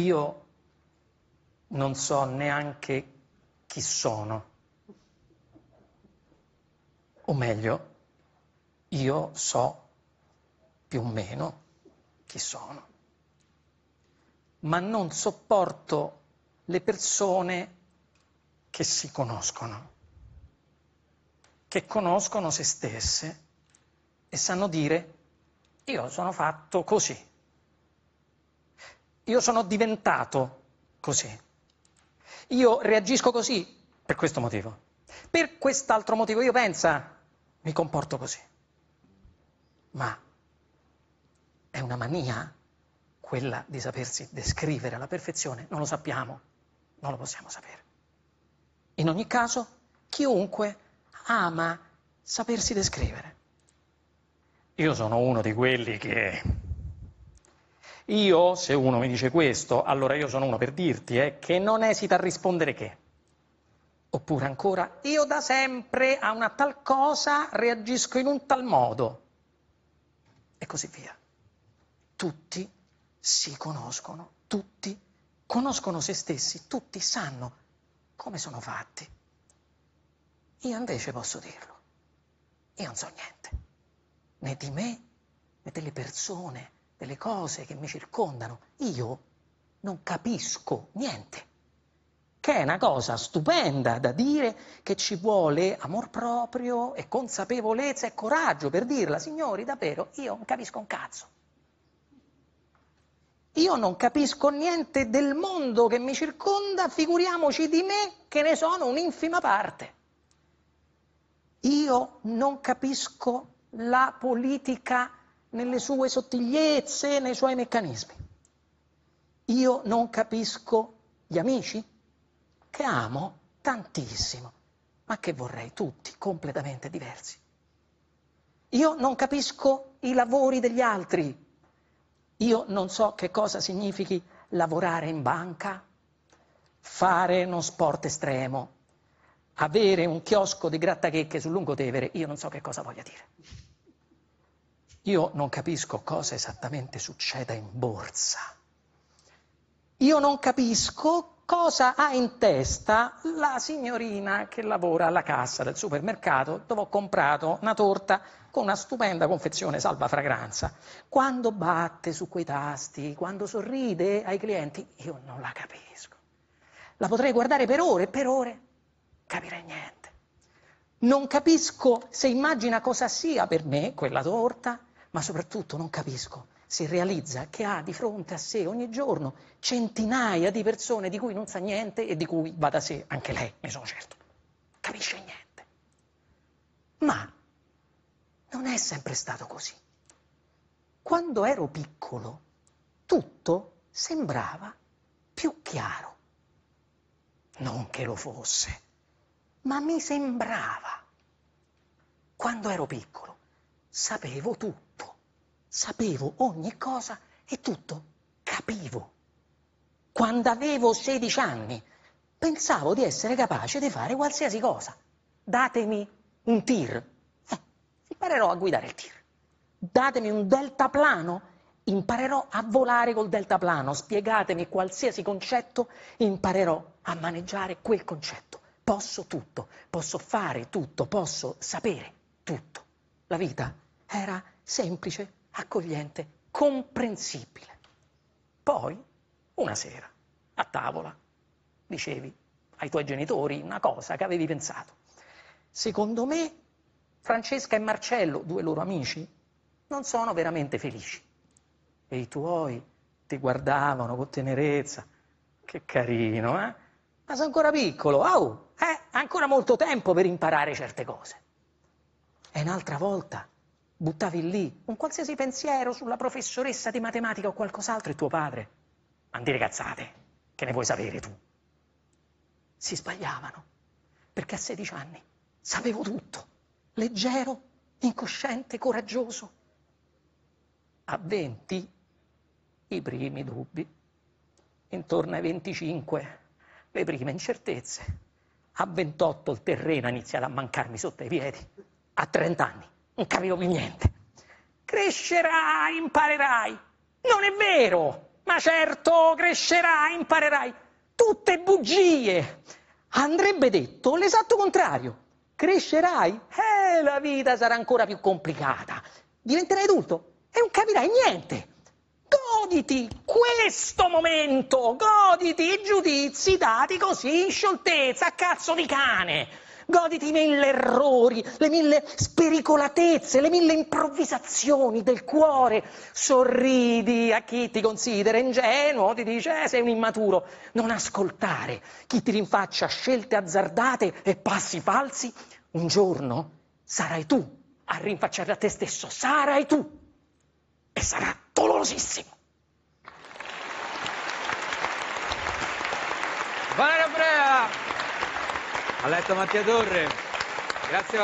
io non so neanche chi sono. O meglio, io so più o meno chi sono. Ma non sopporto le persone che si conoscono, che conoscono se stesse e sanno dire io sono fatto così io sono diventato così. Io reagisco così per questo motivo. Per quest'altro motivo io pensa, mi comporto così. Ma è una mania quella di sapersi descrivere alla perfezione? Non lo sappiamo, non lo possiamo sapere. In ogni caso, chiunque ama sapersi descrivere. Io sono uno di quelli che io, se uno mi dice questo, allora io sono uno per dirti eh, che non esita a rispondere che. Oppure ancora, io da sempre a una tal cosa reagisco in un tal modo. E così via. Tutti si conoscono, tutti conoscono se stessi, tutti sanno come sono fatti. Io invece posso dirlo. Io non so niente, né di me, né delle persone delle cose che mi circondano, io non capisco niente. Che è una cosa stupenda da dire che ci vuole amor proprio e consapevolezza e coraggio per dirla, signori, davvero, io non capisco un cazzo. Io non capisco niente del mondo che mi circonda, figuriamoci di me che ne sono un'infima parte. Io non capisco la politica nelle sue sottigliezze, nei suoi meccanismi. Io non capisco gli amici che amo tantissimo, ma che vorrei tutti completamente diversi. Io non capisco i lavori degli altri. Io non so che cosa significhi lavorare in banca, fare uno sport estremo, avere un chiosco di grattachecche sul lungotevere. Io non so che cosa voglia dire. Io non capisco cosa esattamente succeda in borsa. Io non capisco cosa ha in testa la signorina che lavora alla cassa del supermercato dove ho comprato una torta con una stupenda confezione salva fragranza. Quando batte su quei tasti, quando sorride ai clienti, io non la capisco. La potrei guardare per ore e per ore, capirei niente. Non capisco se immagina cosa sia per me quella torta, ma soprattutto non capisco si realizza che ha di fronte a sé ogni giorno centinaia di persone di cui non sa niente e di cui va da sé anche lei, ne sono certo. Capisce niente. Ma non è sempre stato così. Quando ero piccolo, tutto sembrava più chiaro. Non che lo fosse, ma mi sembrava. Quando ero piccolo, sapevo tutto, sapevo ogni cosa e tutto capivo. Quando avevo 16 anni pensavo di essere capace di fare qualsiasi cosa. Datemi un tir, eh, imparerò a guidare il tir. Datemi un deltaplano, imparerò a volare col deltaplano. Spiegatemi qualsiasi concetto, imparerò a maneggiare quel concetto. Posso tutto, posso fare tutto, posso sapere tutto la vita era semplice, accogliente, comprensibile. Poi, una sera, a tavola, dicevi ai tuoi genitori una cosa che avevi pensato. Secondo me, Francesca e Marcello, due loro amici, non sono veramente felici. E i tuoi ti guardavano con tenerezza. Che carino, eh? Ma sei ancora piccolo, oh, eh? ancora molto tempo per imparare certe cose. E un'altra volta buttavi lì un qualsiasi pensiero sulla professoressa di matematica o qualcos'altro e tuo padre. Andi ragazzate, che ne vuoi sapere tu? Si sbagliavano, perché a 16 anni sapevo tutto, leggero, incosciente, coraggioso. A 20 i primi dubbi, intorno ai 25 le prime incertezze, a 28 il terreno iniziava a mancarmi sotto i piedi a 30 anni, non capivo più niente. Crescerai, imparerai. Non è vero, ma certo, crescerai, imparerai. Tutte bugie. Andrebbe detto l'esatto contrario. Crescerai, eh, la vita sarà ancora più complicata. Diventerai adulto e non capirai niente. Goditi questo momento, goditi i giudizi dati così in scioltezza, a cazzo di cane. Goditi i mille errori, le mille spericolatezze, le mille improvvisazioni del cuore. Sorridi a chi ti considera ingenuo, ti dice eh, sei un immaturo. Non ascoltare chi ti rinfaccia scelte azzardate e passi falsi. Un giorno sarai tu a rinfacciare a te stesso, sarai tu. E sarà dolorosissimo. Vale Brea! Aletta Mattia Torre. Grazie.